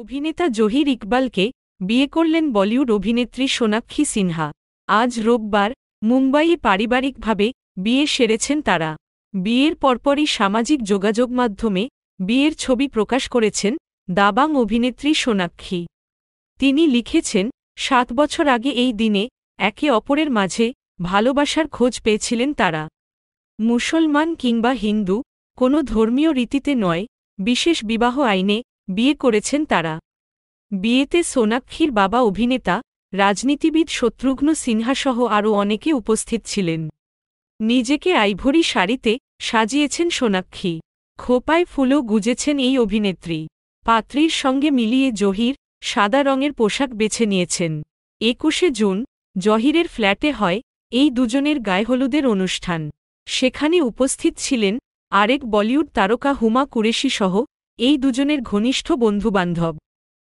অভিনেতা জহির ইকবালকে বিয়ে করলেন বলিউড অভিনেত্রী সোনাক্ষী সিনহা আজ রোববার মুম্বাইয়ে পারিবারিকভাবে বিয়ে সেরেছেন তারা বিয়ের পরপরই সামাজিক যোগাযোগ মাধ্যমে বিয়ের ছবি প্রকাশ করেছেন দাবাং অভিনেত্রী সোনাক্ষী তিনি লিখেছেন সাত বছর আগে এই দিনে একে অপরের মাঝে ভালোবাসার খোঁজ পেয়েছিলেন তারা মুসলমান কিংবা হিন্দু কোনো ধর্মীয় রীতিতে নয় বিশেষ বিবাহ আইনে বিয়ে করেছেন তারা বিয়েতে সোনাক্ষীর বাবা অভিনেতা রাজনীতিবিদ শত্রুঘ্ন সিনহাসহ আরও অনেকে উপস্থিত ছিলেন নিজেকে আইভরি শাড়িতে সাজিয়েছেন সোনাক্ষী খোপায় ফুলও গুজেছেন এই অভিনেত্রী পাত্রীর সঙ্গে মিলিয়ে জহির সাদা রঙের পোশাক বেছে নিয়েছেন একুশে জুন জহিরের ফ্ল্যাটে হয় এই দুজনের গায়ে হলুদের অনুষ্ঠান সেখানে উপস্থিত ছিলেন আরেক বলিউড তারকা হুমা কুরেশি সহ এই দুজনের ঘনিষ্ঠ বন্ধুবান্ধব